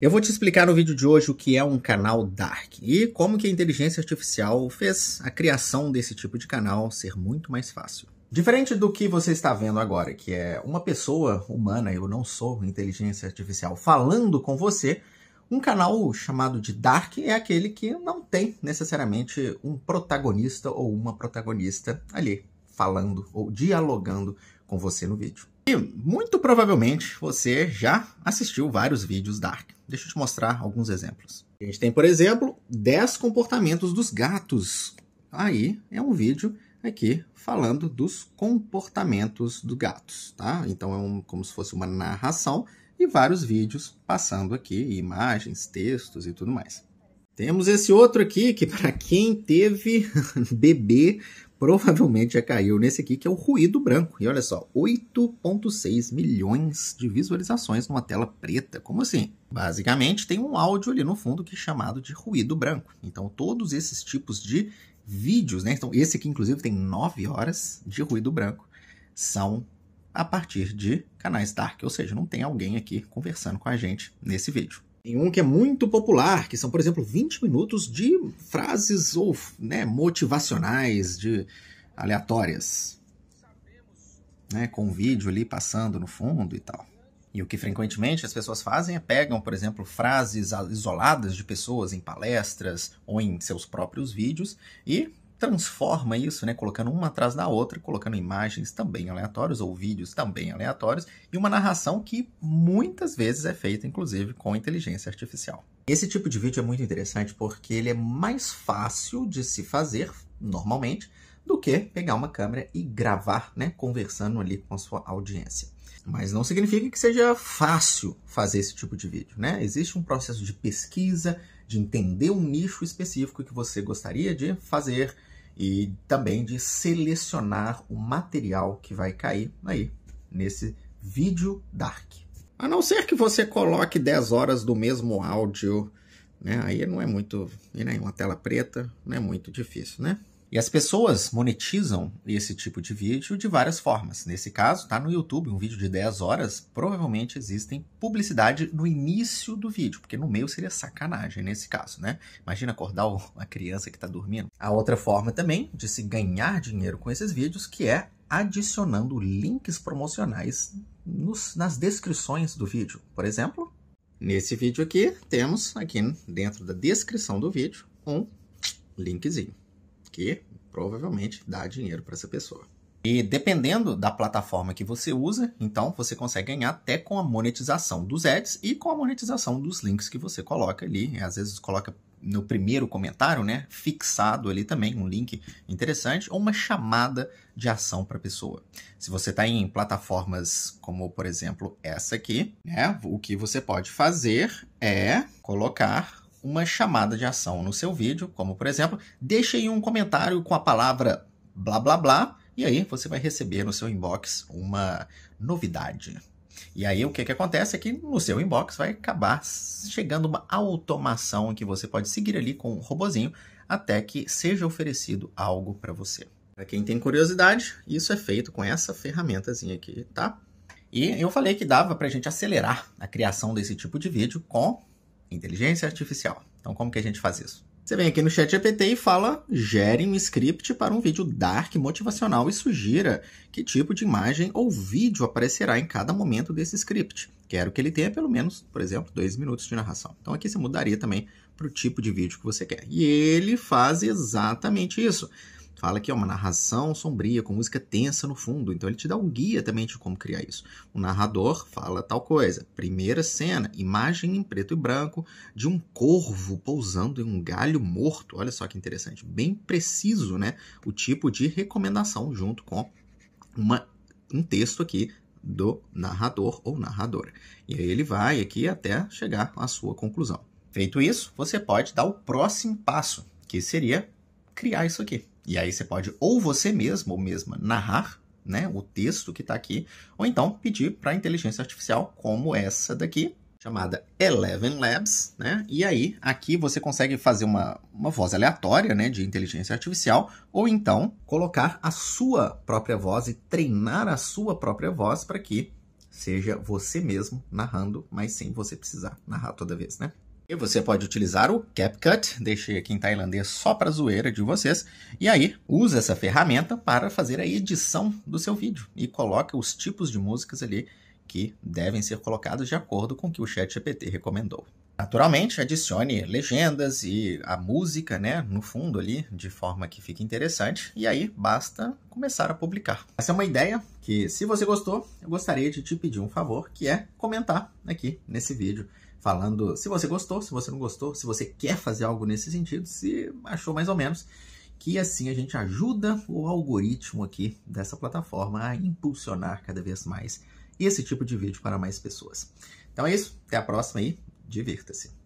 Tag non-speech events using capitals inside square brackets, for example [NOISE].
Eu vou te explicar no vídeo de hoje o que é um canal dark e como que a inteligência artificial fez a criação desse tipo de canal ser muito mais fácil. Diferente do que você está vendo agora, que é uma pessoa humana, eu não sou inteligência artificial, falando com você, um canal chamado de dark é aquele que não tem necessariamente um protagonista ou uma protagonista ali falando ou dialogando com você no vídeo. E muito provavelmente você já assistiu vários vídeos Dark. Deixa eu te mostrar alguns exemplos. A gente tem, por exemplo, 10 comportamentos dos gatos. Aí é um vídeo aqui falando dos comportamentos dos gatos, tá? Então é um, como se fosse uma narração e vários vídeos passando aqui, imagens, textos e tudo mais. Temos esse outro aqui que [LAUGHS] para quem teve [LAUGHS] bebê provavelmente já caiu nesse aqui, que é o ruído branco. E olha só, 8.6 milhões de visualizações numa tela preta. Como assim? Basicamente, tem um áudio ali no fundo que é chamado de ruído branco. Então, todos esses tipos de vídeos, né? Então, esse aqui, inclusive, tem 9 horas de ruído branco. São a partir de canais dark, ou seja, não tem alguém aqui conversando com a gente nesse vídeo em um que é muito popular, que são, por exemplo, 20 minutos de frases ou né, motivacionais, de aleatórias. Né, com um vídeo ali passando no fundo e tal. E o que frequentemente as pessoas fazem é pegam, por exemplo, frases isoladas de pessoas em palestras ou em seus próprios vídeos e transforma isso, né, colocando uma atrás da outra, colocando imagens também aleatórias ou vídeos também aleatórios e uma narração que muitas vezes é feita inclusive com inteligência artificial. Esse tipo de vídeo é muito interessante porque ele é mais fácil de se fazer normalmente do que pegar uma câmera e gravar, né, conversando ali com a sua audiência. Mas não significa que seja fácil fazer esse tipo de vídeo, né? Existe um processo de pesquisa, de entender um nicho específico que você gostaria de fazer, e também de selecionar o material que vai cair aí nesse vídeo dark. A não ser que você coloque 10 horas do mesmo áudio, né? Aí não é muito, e nem uma tela preta, não é muito difícil, né? E as pessoas monetizam esse tipo de vídeo de várias formas. Nesse caso, tá no YouTube, um vídeo de 10 horas, provavelmente existem publicidade no início do vídeo, porque no meio seria sacanagem nesse caso, né? Imagina acordar uma criança que está dormindo. A outra forma também de se ganhar dinheiro com esses vídeos, que é adicionando links promocionais nos, nas descrições do vídeo. Por exemplo, nesse vídeo aqui, temos aqui dentro da descrição do vídeo um linkzinho que provavelmente dá dinheiro para essa pessoa. E dependendo da plataforma que você usa, então você consegue ganhar até com a monetização dos ads e com a monetização dos links que você coloca ali. Às vezes coloca no primeiro comentário, né, fixado ali também um link interessante ou uma chamada de ação para a pessoa. Se você está em plataformas como, por exemplo, essa aqui, né, o que você pode fazer é colocar uma chamada de ação no seu vídeo, como por exemplo, deixe aí um comentário com a palavra blá blá blá, e aí você vai receber no seu inbox uma novidade. E aí o que, que acontece é que no seu inbox vai acabar chegando uma automação que você pode seguir ali com um robozinho até que seja oferecido algo para você. Para quem tem curiosidade, isso é feito com essa ferramentazinha aqui, tá? E é. eu falei que dava para a gente acelerar a criação desse tipo de vídeo com inteligência artificial. Então, como que a gente faz isso? Você vem aqui no chat GPT e fala, gere um script para um vídeo dark motivacional e sugira que tipo de imagem ou vídeo aparecerá em cada momento desse script. Quero que ele tenha pelo menos, por exemplo, dois minutos de narração. Então aqui você mudaria também para o tipo de vídeo que você quer. E ele faz exatamente isso. Fala que é uma narração sombria, com música tensa no fundo. Então ele te dá um guia também de como criar isso. O narrador fala tal coisa. Primeira cena, imagem em preto e branco de um corvo pousando em um galho morto. Olha só que interessante. Bem preciso, né? O tipo de recomendação junto com uma, um texto aqui do narrador ou narradora. E aí ele vai aqui até chegar à sua conclusão. Feito isso, você pode dar o próximo passo, que seria criar isso aqui. E aí você pode ou você mesmo ou mesma narrar né, o texto que está aqui, ou então pedir para a inteligência artificial como essa daqui, chamada Eleven Labs, né? E aí, aqui você consegue fazer uma, uma voz aleatória, né, de inteligência artificial, ou então colocar a sua própria voz e treinar a sua própria voz para que seja você mesmo narrando, mas sem você precisar narrar toda vez, né? E você pode utilizar o CapCut, deixei aqui em tailandês só para zoeira de vocês, e aí usa essa ferramenta para fazer a edição do seu vídeo e coloca os tipos de músicas ali que devem ser colocados de acordo com o que o ChatGPT recomendou. Naturalmente, adicione legendas e a música, né, no fundo ali, de forma que fique interessante, e aí basta começar a publicar. Essa é uma ideia que, se você gostou, eu gostaria de te pedir um favor, que é comentar aqui nesse vídeo falando se você gostou, se você não gostou, se você quer fazer algo nesse sentido, se achou mais ou menos, que assim a gente ajuda o algoritmo aqui dessa plataforma a impulsionar cada vez mais esse tipo de vídeo para mais pessoas. Então é isso, até a próxima e divirta-se!